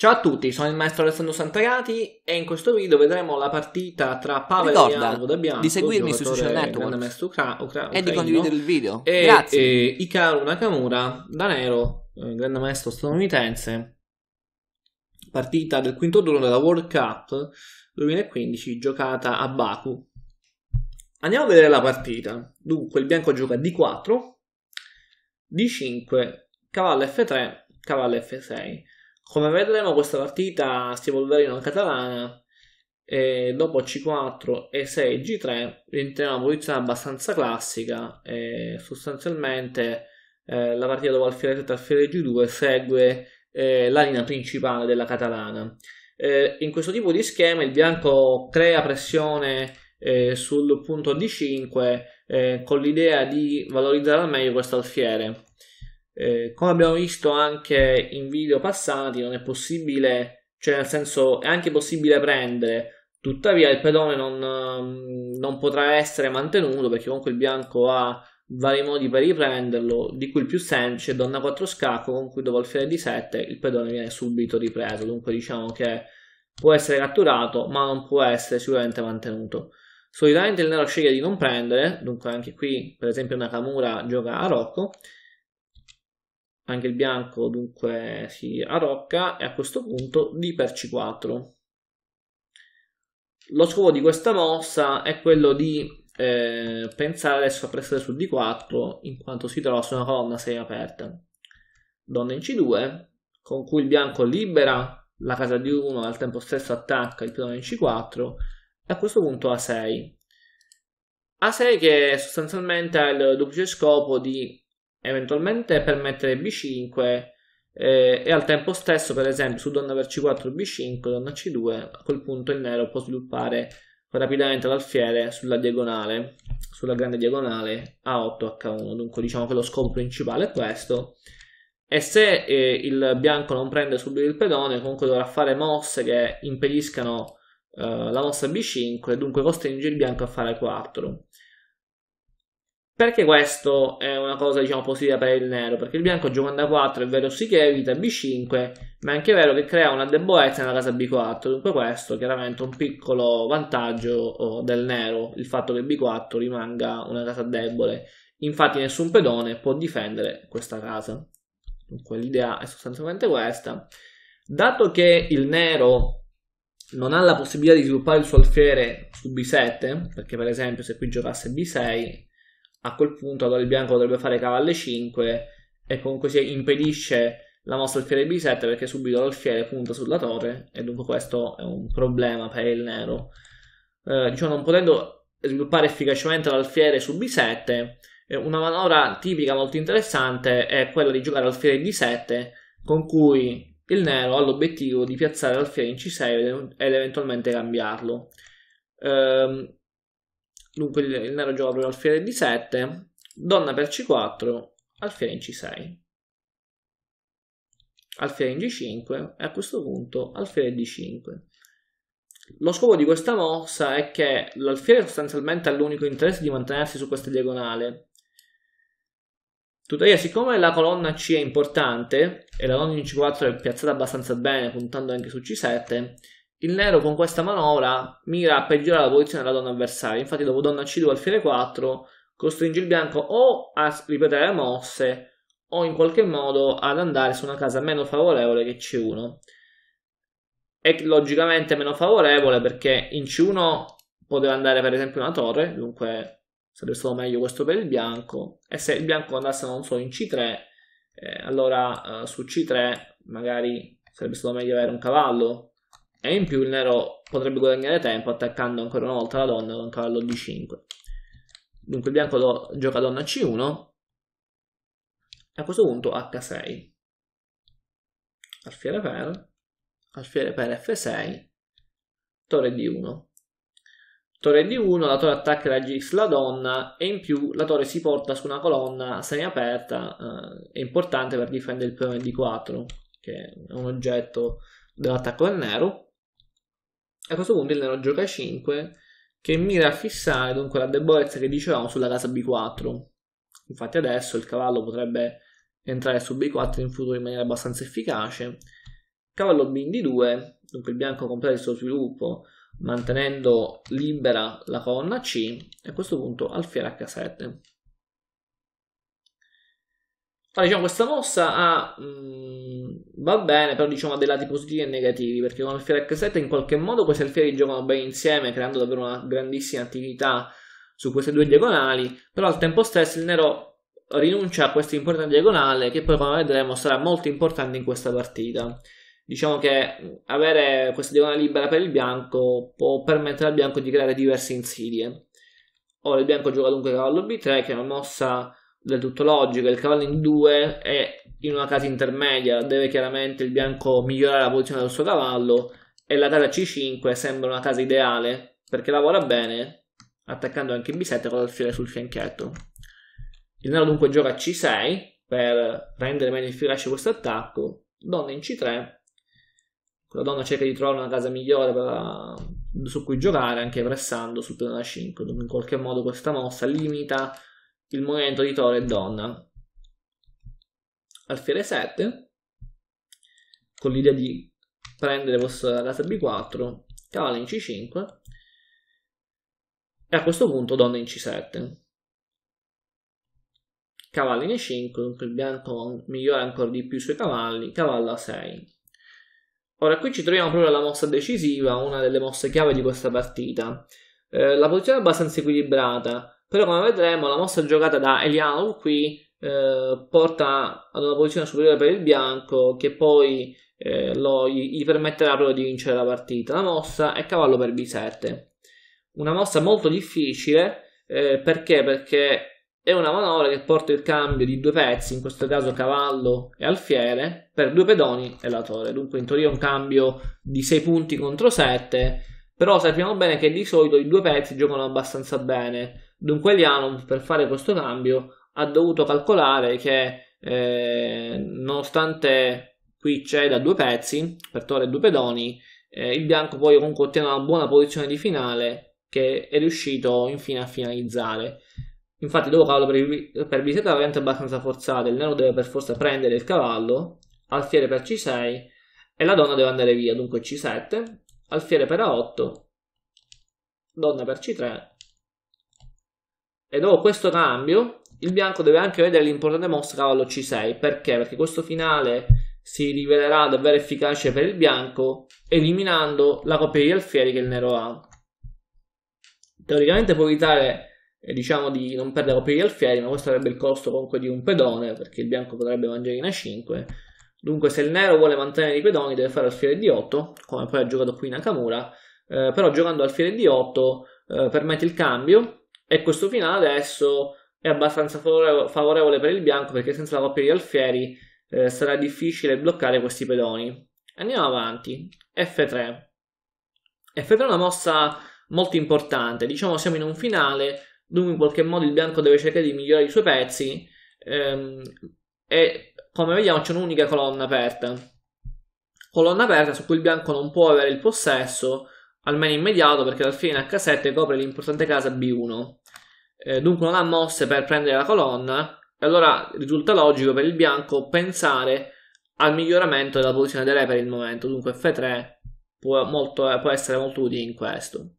Ciao a tutti, sono il maestro Alessandro Santagati e in questo video vedremo la partita tra Pavel Ricorda, e Bianco, di seguirmi su social network ucra- ucra- e di condividere il video. E, Grazie. E Ikaru Nakamura da Nero, eh, grande maestro statunitense. Partita del quinto turno della World Cup 2015 giocata a Baku. Andiamo a vedere la partita. Dunque, il bianco gioca D4, D5, cavallo F3, cavallo F6 come vedremo questa partita si evolverà in una catalana e dopo C4 e 6 G3 rientriamo in una posizione abbastanza classica e sostanzialmente eh, la partita dopo alfiere 7 e alfiere G2 segue eh, la linea principale della catalana. Eh, in questo tipo di schema il bianco crea pressione eh, sul punto D5 eh, con l'idea di valorizzare al meglio questo alfiere. Eh, come abbiamo visto anche in video passati, non è possibile, cioè nel senso è anche possibile prendere, tuttavia il pedone non, ehm, non potrà essere mantenuto perché comunque il bianco ha vari modi per riprenderlo, di cui il più semplice è donna 4 scacco con cui dopo il alfiere di 7 il pedone viene subito ripreso, dunque diciamo che può essere catturato ma non può essere sicuramente mantenuto. Solitamente il nero sceglie di non prendere, dunque anche qui per esempio Nakamura gioca a Rocco anche il bianco dunque si arrocca e a questo punto D per c4 lo scopo di questa mossa è quello di eh, pensare adesso a pressare su d4 in quanto si trova su una colonna 6 aperta donna in c2 con cui il bianco libera la casa di 1 al tempo stesso attacca il piano in c4 e a questo punto a6 a6 che sostanzialmente ha il duplice scopo di eventualmente per mettere B5 eh, e al tempo stesso per esempio su donna per C4 B5 donna C2 a quel punto il nero può sviluppare rapidamente l'alfiere sulla diagonale sulla grande diagonale A8 H1 dunque diciamo che lo scopo principale è questo e se eh, il bianco non prende subito il pedone comunque dovrà fare mosse che impediscano eh, la mossa B5 dunque costringe il bianco a fare 4 perché questo è una cosa, diciamo, positiva per il nero? Perché il bianco giocando a 4 è vero sì che evita B5, ma è anche vero che crea una debolezza nella casa B4. Dunque questo è chiaramente un piccolo vantaggio oh, del nero, il fatto che B4 rimanga una casa debole. Infatti nessun pedone può difendere questa casa. Dunque l'idea è sostanzialmente questa. Dato che il nero non ha la possibilità di sviluppare il suo alfiere su B7, perché per esempio se qui giocasse B6 a quel punto allora il bianco dovrebbe fare cavalle 5 e comunque si impedisce la mossa alfiere b7 perché subito l'alfiere punta sulla torre e dunque questo è un problema per il nero. Eh, diciamo non potendo sviluppare efficacemente l'alfiere su b7, eh, una manovra tipica molto interessante è quella di giocare alfiere b 7 con cui il nero ha l'obiettivo di piazzare l'alfiere in c6 ed, ed eventualmente cambiarlo. Eh, Dunque il, il nero gioca per alfiere d 7 donna per c4, alfiere in c6, alfiere in g5 e a questo punto alfiere d5. Lo scopo di questa mossa è che l'alfiere sostanzialmente ha l'unico interesse di mantenersi su questa diagonale. Tuttavia, siccome la colonna C è importante e la donna in C4 è piazzata abbastanza bene, puntando anche su C7, il nero con questa manovra mira a peggiorare la posizione della donna avversaria, infatti dopo donna C2 al alfiere 4 costringe il bianco o a ripetere le mosse o in qualche modo ad andare su una casa meno favorevole che C1. E logicamente meno favorevole perché in C1 poteva andare per esempio una torre, dunque sarebbe stato meglio questo per il bianco, e se il bianco andasse non so in C3, eh, allora eh, su C3 magari sarebbe stato meglio avere un cavallo e in più il nero potrebbe guadagnare tempo attaccando ancora una volta la donna con cavallo d5. Dunque il bianco do, gioca donna c1. E a questo punto h6. Alfiere per. Alfiere per f6. Torre d1. Torre d1, la torre attacca la gx la donna e in più la torre si porta su una colonna semiaperta, eh, è importante per difendere il peone d4, che è un oggetto dell'attacco del nero. A questo punto il nero gioca 5 che mira a fissare dunque la debolezza che dicevamo sulla casa B4. Infatti adesso il cavallo potrebbe entrare su B4 in futuro in maniera abbastanza efficace. Cavallo B in D2, dunque il bianco completa il suo sviluppo mantenendo libera la colonna C e a questo punto alfiere H7. Però diciamo questa mossa ha, mh, mm, va bene, però diciamo ha dei lati positivi e negativi, perché con alfiere H7 in qualche modo questi alfieri giocano bene insieme, creando davvero una grandissima attività su queste due diagonali, però al tempo stesso il nero rinuncia a questa importante diagonale che poi come vedremo sarà molto importante in questa partita. Diciamo che mm, avere questa diagonale libera per il bianco può permettere al bianco di creare diverse insidie. Ora il bianco gioca dunque cavallo B3 che è una mossa del tutto logico. Il cavallo in 2 è in una casa intermedia, deve chiaramente il bianco migliorare la posizione del suo cavallo e la casa C5 sembra una casa ideale perché lavora bene attaccando anche B7 con il fiore sul fianchetto. Il nero dunque gioca C6 per rendere meno efficace questo attacco, donna in C3, la donna cerca di trovare una casa migliore la... su cui giocare anche pressando sul piano da 5, dunque in qualche modo questa mossa limita il movimento di Toro e Donna. Alfiere 7, con l'idea di prendere vostra casa B4, cavallo in C5, e a questo punto donna in C7. Cavallo in E5, dunque il bianco migliora ancora di più i suoi cavalli, cavallo a 6. Ora qui ci troviamo proprio alla mossa decisiva, una delle mosse chiave di questa partita. Eh, la posizione è abbastanza equilibrata, però come vedremo la mossa giocata da Eliano qui eh, porta ad una posizione superiore per il bianco che poi eh, lo, gli, gli permetterà proprio di vincere la partita. La mossa è cavallo per B7, una mossa molto difficile eh, perché? Perché è una manovra che porta il cambio di due pezzi, in questo caso cavallo e alfiere, per due pedoni e la torre. Dunque in teoria è un cambio di 6 punti contro 7, però sappiamo bene che di solito i due pezzi giocano abbastanza bene Dunque Lianov per fare questo cambio ha dovuto calcolare che eh, nonostante qui c'è da due pezzi, per torre e due pedoni, eh, il bianco poi comunque ottiene una buona posizione di finale che è riuscito infine a finalizzare. Infatti dopo cavallo per, per b7 la variante è abbastanza forzata, il nero deve per forza prendere il cavallo, alfiere per c6 e la donna deve andare via, dunque c7, alfiere per a8, donna per c3 e dopo questo cambio il bianco deve anche vedere l'importante mostra cavallo c6 perché? Perché questo finale si rivelerà davvero efficace per il bianco eliminando la coppia di alfieri che il nero ha teoricamente può evitare eh, diciamo di non perdere coppia di alfieri ma questo sarebbe il costo comunque di un pedone perché il bianco potrebbe mangiare in a5 dunque se il nero vuole mantenere i pedoni deve fare alfiere d 8 come poi ha giocato qui Nakamura eh, però giocando alfiere d 8 eh, permette il cambio e questo finale adesso è abbastanza favorevole per il bianco perché senza la coppia di Alfieri eh, sarà difficile bloccare questi pedoni. Andiamo avanti. F3. F3 è una mossa molto importante. Diciamo siamo in un finale, dunque in qualche modo il bianco deve cercare di migliorare i suoi pezzi. Ehm, e come vediamo c'è un'unica colonna aperta. Colonna aperta su cui il bianco non può avere il possesso, almeno immediato, perché alla in H7 copre l'importante casa B1 eh, dunque non ha mosse per prendere la colonna, e allora risulta logico per il bianco pensare al miglioramento della posizione del re per il momento, dunque F3 può, molto, può essere molto utile in questo.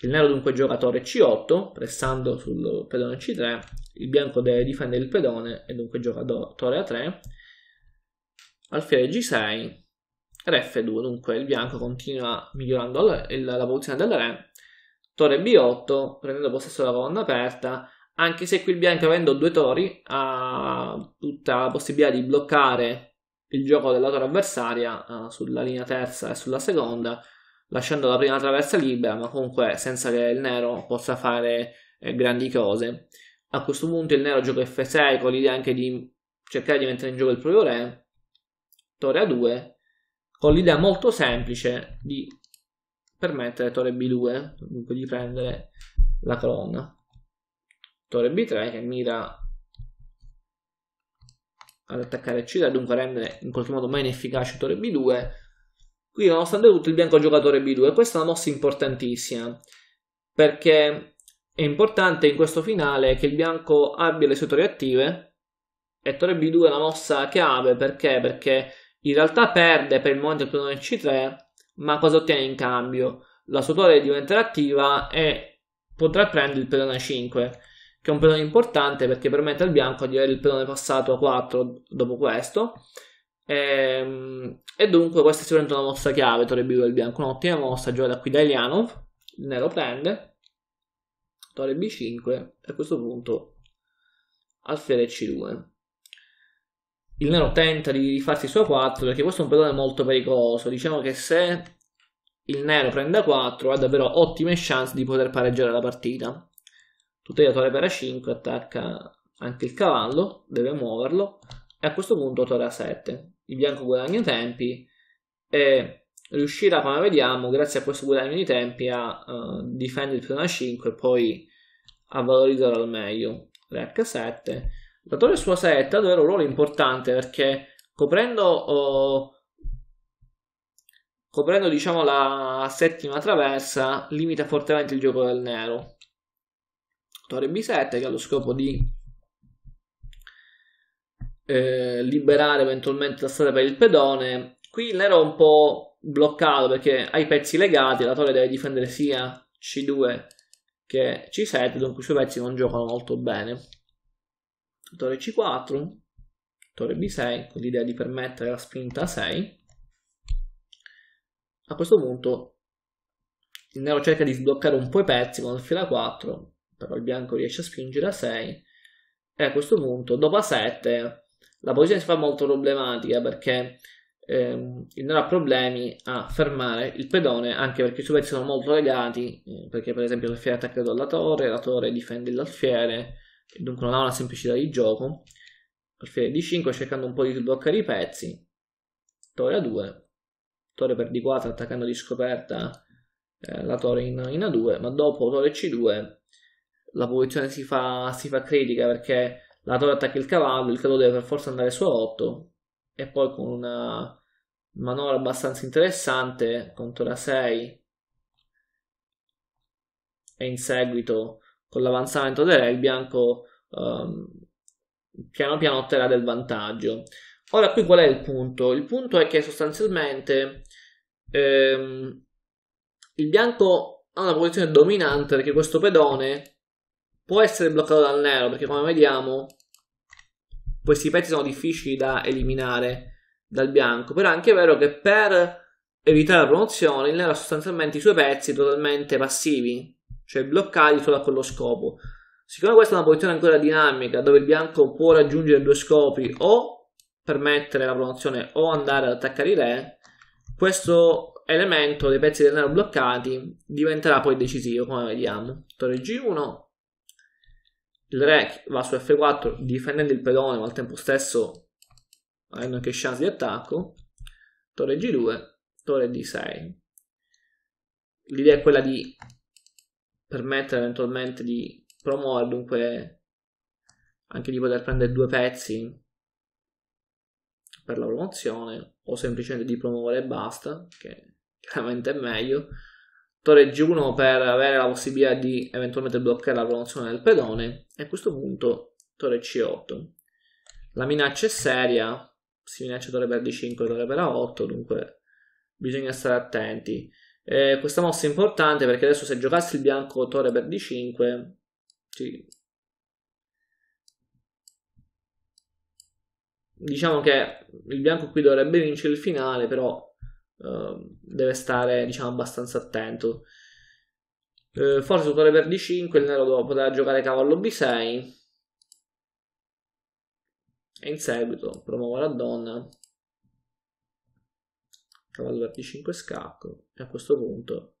Il nero dunque gioca torre C8, pressando sul pedone C3, il bianco deve difendere il pedone e dunque gioca torre A3, alfiere G6, re F2, dunque il bianco continua migliorando la, la posizione del re torre b8, prendendo possesso della colonna aperta, anche se qui il bianco avendo due tori ha tutta la possibilità di bloccare il gioco della torre avversaria uh, sulla linea terza e sulla seconda, lasciando la prima traversa libera, ma comunque senza che il nero possa fare eh, grandi cose. A questo punto il nero gioca f6 con l'idea anche di cercare di mettere in gioco il proprio re, torre a2, con l'idea molto semplice di permette Torre B2 dunque di prendere la colonna. Torre B3 che mira ad attaccare C3, dunque rendere in qualche modo meno efficace Torre B2. Qui nonostante tutto il bianco gioca Torre B2, questa è una mossa importantissima perché è importante in questo finale che il bianco abbia le sue torri attive e Torre B2 è una mossa chiave perché? Perché in realtà perde per il momento il plano C3 ma cosa ottiene in cambio? La sua torre diventerà attiva e potrà prendere il pedone 5, che è un pedone importante perché permette al bianco di avere il pedone passato a 4 dopo questo. E, ehm, e, dunque questa è sicuramente una mossa chiave, torre B2 del bianco, un'ottima mossa giocata qui da Elianov, il nero prende, torre B5 e a questo punto alfiere C2 il nero tenta di rifarsi su A4 perché questo è un pedone molto pericoloso. Diciamo che se il nero prende A4 ha davvero ottime chance di poter pareggiare la partita. Tuttavia torre per A5 attacca anche il cavallo, deve muoverlo e a questo punto torre A7. Il bianco guadagna tempi e riuscirà, come vediamo, grazie a questo guadagno di tempi a uh, eh, difendere il pedone A5 e poi a valorizzarlo al meglio. Re H7 Datore sua setta aveva un ruolo importante perché coprendo, oh, coprendo diciamo, la settima traversa limita fortemente il gioco del nero. Torre B7 che ha lo scopo di eh, liberare eventualmente la strada per il pedone. Qui il nero è un po' bloccato perché ha i pezzi legati, la torre deve difendere sia C2 che C7, dunque i suoi pezzi non giocano molto bene sul torre C4, torre B6, con l'idea di permettere la spinta a 6. A questo punto il nero cerca di sbloccare un po' i pezzi con il a 4, però il bianco riesce a spingere a 6 e a questo punto dopo a 7 la posizione si fa molto problematica perché ehm, il nero ha problemi a fermare il pedone anche perché i suoi pezzi sono molto legati eh, perché per esempio l'alfiere è attaccato alla torre, la torre difende l'alfiere dunque non ha una semplicità di gioco alfiere d5 cercando un po' di sbloccare i pezzi torre a 2 torre per d4 attaccando di scoperta eh, la torre in, in, a2 ma dopo torre c2 la posizione si fa, si fa critica perché la torre attacca il cavallo il cavallo deve per forza andare su a 8 e poi con una manovra abbastanza interessante con torre a 6 e in seguito con l'avanzamento del re, il bianco um, piano piano otterrà del vantaggio. Ora qui qual è il punto? Il punto è che sostanzialmente ehm, il bianco ha una posizione dominante perché questo pedone può essere bloccato dal nero perché come vediamo questi pezzi sono difficili da eliminare dal bianco, però è anche vero che per evitare la promozione il nero ha sostanzialmente i suoi pezzi totalmente passivi, cioè bloccati solo a quello scopo. Siccome questa è una posizione ancora dinamica, dove il bianco può raggiungere due scopi o permettere la promozione o andare ad attaccare i re, questo elemento dei pezzi del nero bloccati diventerà poi decisivo, come vediamo. Torre G1, il re va su F4 difendendo il pedone, ma al tempo stesso avendo anche chance di attacco. Torre G2, torre D6. L'idea è quella di permettere eventualmente di promuovere, dunque anche di poter prendere due pezzi per la promozione o semplicemente di promuovere e basta, che chiaramente è meglio. Torre G1 per avere la possibilità di eventualmente bloccare la promozione del pedone e a questo punto Torre C8. La minaccia è seria, si minaccia Torre per D5, Torre per A8, dunque bisogna stare attenti. Eh, questa mossa è importante perché adesso se giocassi il bianco torre per d5, sì. diciamo che il bianco qui dovrebbe vincere il finale, però eh, deve stare diciamo, abbastanza attento. Eh, forse torre per d5 il nero potrà giocare cavallo b6 e in seguito promuovere la donna cavallo d5 scacco e a questo punto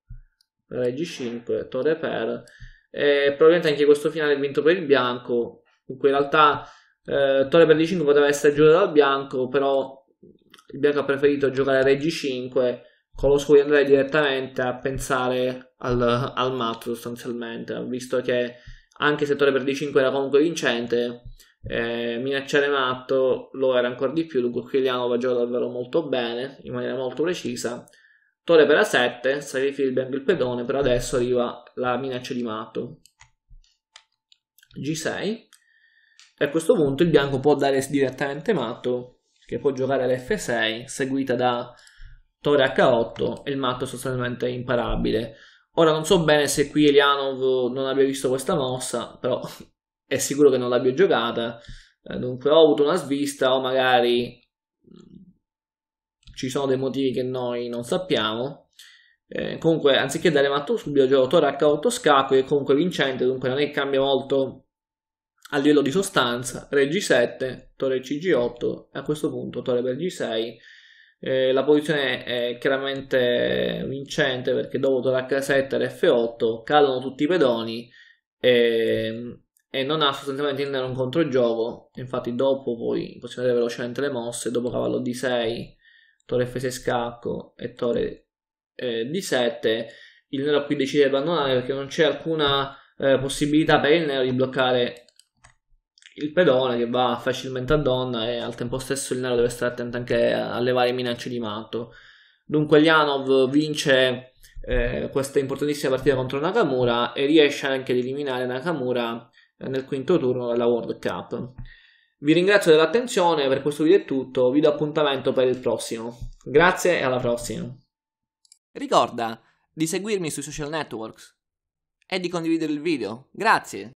reggi 5 torre per e probabilmente anche questo finale è vinto per il bianco comunque in realtà eh, torre per d5 poteva essere giocato dal bianco però il bianco ha preferito giocare reggi 5 con lo scopo di andare direttamente a pensare al, al matto sostanzialmente visto che anche se torre per d5 era comunque vincente eh, minacciare matto lo era ancora di più, Dunque, Lugo Quiliano già davvero molto bene, in maniera molto precisa. Torre per A7, Sari Filberg il pedone, per adesso arriva la minaccia di matto. G6. E a questo punto il bianco può dare direttamente matto, che può giocare all'F6, seguita da torre H8 e il matto è sostanzialmente imparabile. Ora non so bene se qui Elianov non abbia visto questa mossa, però è sicuro che non l'abbia giocata, eh, dunque ho avuto una svista o magari mm, ci sono dei motivi che noi non sappiamo. Eh, comunque, anziché dare matto subito, giocatore H8 scacco che comunque vincente, dunque non è che cambia molto a livello di sostanza. Re G7, torre CG8, a questo punto torre per G6. Eh, la posizione è chiaramente vincente perché dopo torre H7 e F8 cadono tutti i pedoni e ehm, e non ha sostanzialmente niente da un controgioco. Infatti, dopo poi possiamo vedere velocemente le mosse. Dopo cavallo D6, torre F6 scacco e torre eh, D7, il nero qui decide di abbandonare perché non c'è alcuna eh, possibilità per il nero di bloccare il pedone che va facilmente a donna e al tempo stesso il nero deve stare attento anche a levare i minacci di matto. Dunque Lianov vince eh, questa importantissima partita contro Nakamura e riesce anche ad eliminare Nakamura eh, nel quinto turno della World Cup. Vi ringrazio dell'attenzione, per questo video è tutto, vi do appuntamento per il prossimo. Grazie e alla prossima. Ricorda di seguirmi sui social networks e di condividere il video. Grazie!